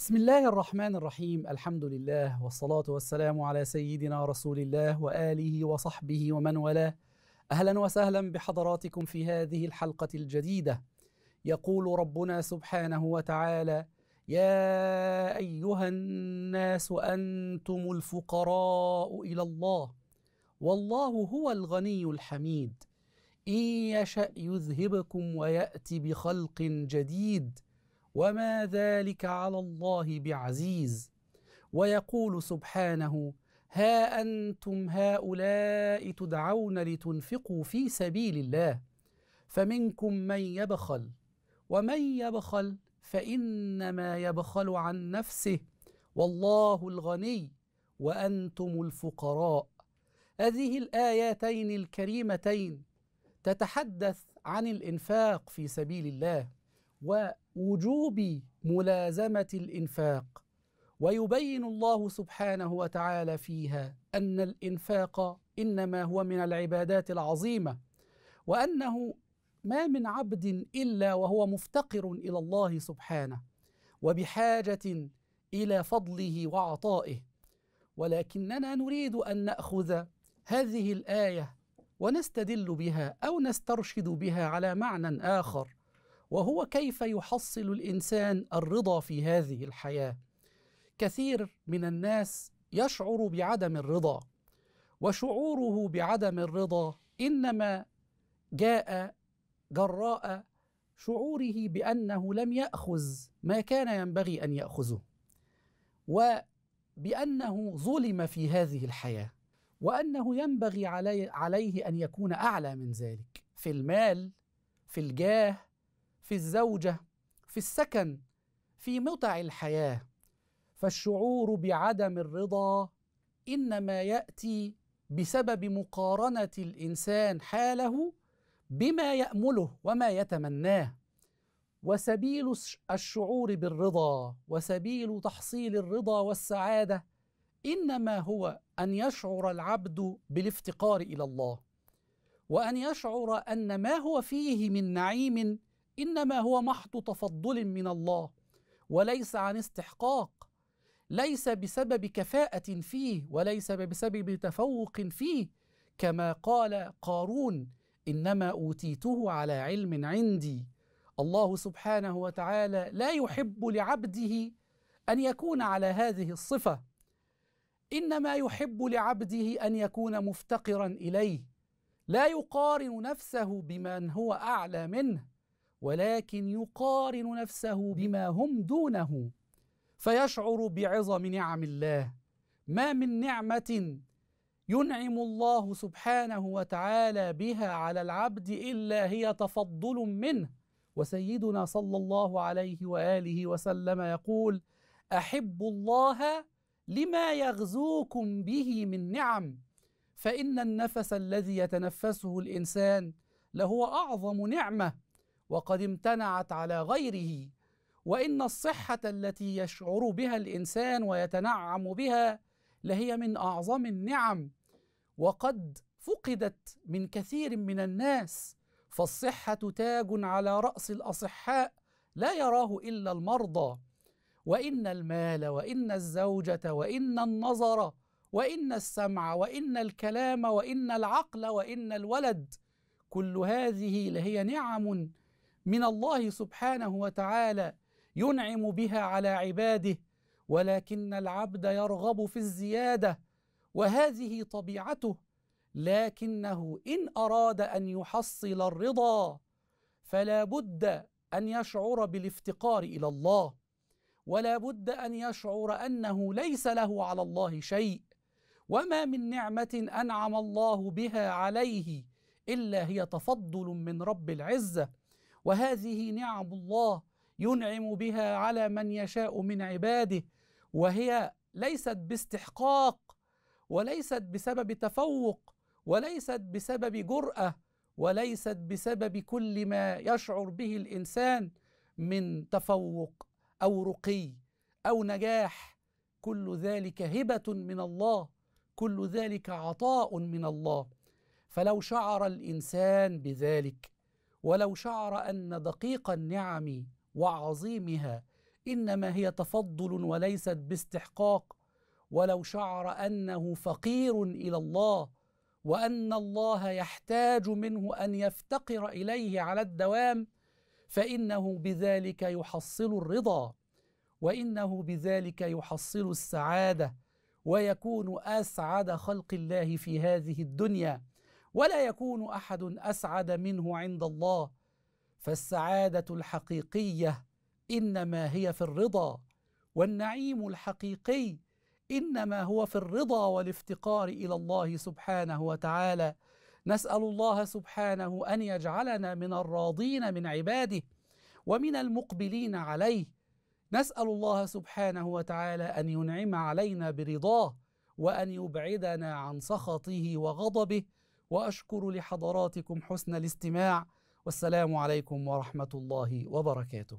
بسم الله الرحمن الرحيم الحمد لله والصلاة والسلام على سيدنا رسول الله وآله وصحبه ومن والاه أهلا وسهلا بحضراتكم في هذه الحلقة الجديدة يقول ربنا سبحانه وتعالى يا أيها الناس أنتم الفقراء إلى الله والله هو الغني الحميد إن يشأ يذهبكم ويأتي بخلق جديد وما ذلك على الله بعزيز ويقول سبحانه ها انتم هؤلاء تدعون لتنفقوا في سبيل الله فمنكم من يبخل ومن يبخل فانما يبخل عن نفسه والله الغني وانتم الفقراء هذه الايتين الكريمتين تتحدث عن الانفاق في سبيل الله ووجوب ملازمه الانفاق ويبين الله سبحانه وتعالى فيها ان الانفاق انما هو من العبادات العظيمه وانه ما من عبد الا وهو مفتقر الى الله سبحانه وبحاجه الى فضله وعطائه ولكننا نريد ان ناخذ هذه الايه ونستدل بها او نسترشد بها على معنى اخر وهو كيف يحصل الانسان الرضا في هذه الحياه كثير من الناس يشعر بعدم الرضا وشعوره بعدم الرضا انما جاء جراء شعوره بانه لم ياخذ ما كان ينبغي ان ياخذه وبانه ظلم في هذه الحياه وانه ينبغي عليه, عليه ان يكون اعلى من ذلك في المال في الجاه في الزوجه في السكن في متع الحياه فالشعور بعدم الرضا انما ياتي بسبب مقارنه الانسان حاله بما يامله وما يتمناه وسبيل الشعور بالرضا وسبيل تحصيل الرضا والسعاده انما هو ان يشعر العبد بالافتقار الى الله وان يشعر ان ما هو فيه من نعيم انما هو محض تفضل من الله وليس عن استحقاق ليس بسبب كفاءه فيه وليس بسبب تفوق فيه كما قال قارون انما اوتيته على علم عندي الله سبحانه وتعالى لا يحب لعبده ان يكون على هذه الصفه انما يحب لعبده ان يكون مفتقرا اليه لا يقارن نفسه بمن هو اعلى منه ولكن يقارن نفسه بما هم دونه فيشعر بعظم نعم الله ما من نعمه ينعم الله سبحانه وتعالى بها على العبد الا هي تفضل منه وسيدنا صلى الله عليه واله وسلم يقول احب الله لما يغزوكم به من نعم فان النفس الذي يتنفسه الانسان لهو اعظم نعمه وقد امتنعت على غيره وان الصحه التي يشعر بها الانسان ويتنعم بها لهي من اعظم النعم وقد فقدت من كثير من الناس فالصحه تاج على راس الاصحاء لا يراه الا المرضى وان المال وان الزوجه وان النظر وان السمع وان الكلام وان العقل وان الولد كل هذه لهي نعم من الله سبحانه وتعالى ينعم بها على عباده ولكن العبد يرغب في الزياده وهذه طبيعته لكنه ان اراد ان يحصل الرضا فلا بد ان يشعر بالافتقار الى الله ولا بد ان يشعر انه ليس له على الله شيء وما من نعمه انعم الله بها عليه الا هي تفضل من رب العزه وهذه نعم الله ينعم بها على من يشاء من عباده وهي ليست باستحقاق وليست بسبب تفوق وليست بسبب جراه وليست بسبب كل ما يشعر به الانسان من تفوق او رقي او نجاح كل ذلك هبه من الله كل ذلك عطاء من الله فلو شعر الانسان بذلك ولو شعر ان دقيق النعم وعظيمها انما هي تفضل وليست باستحقاق ولو شعر انه فقير الى الله وان الله يحتاج منه ان يفتقر اليه على الدوام فانه بذلك يحصل الرضا وانه بذلك يحصل السعاده ويكون اسعد خلق الله في هذه الدنيا ولا يكون احد اسعد منه عند الله فالسعاده الحقيقيه انما هي في الرضا والنعيم الحقيقي انما هو في الرضا والافتقار الى الله سبحانه وتعالى نسال الله سبحانه ان يجعلنا من الراضين من عباده ومن المقبلين عليه نسال الله سبحانه وتعالى ان ينعم علينا برضاه وان يبعدنا عن سخطه وغضبه واشكر لحضراتكم حسن الاستماع والسلام عليكم ورحمه الله وبركاته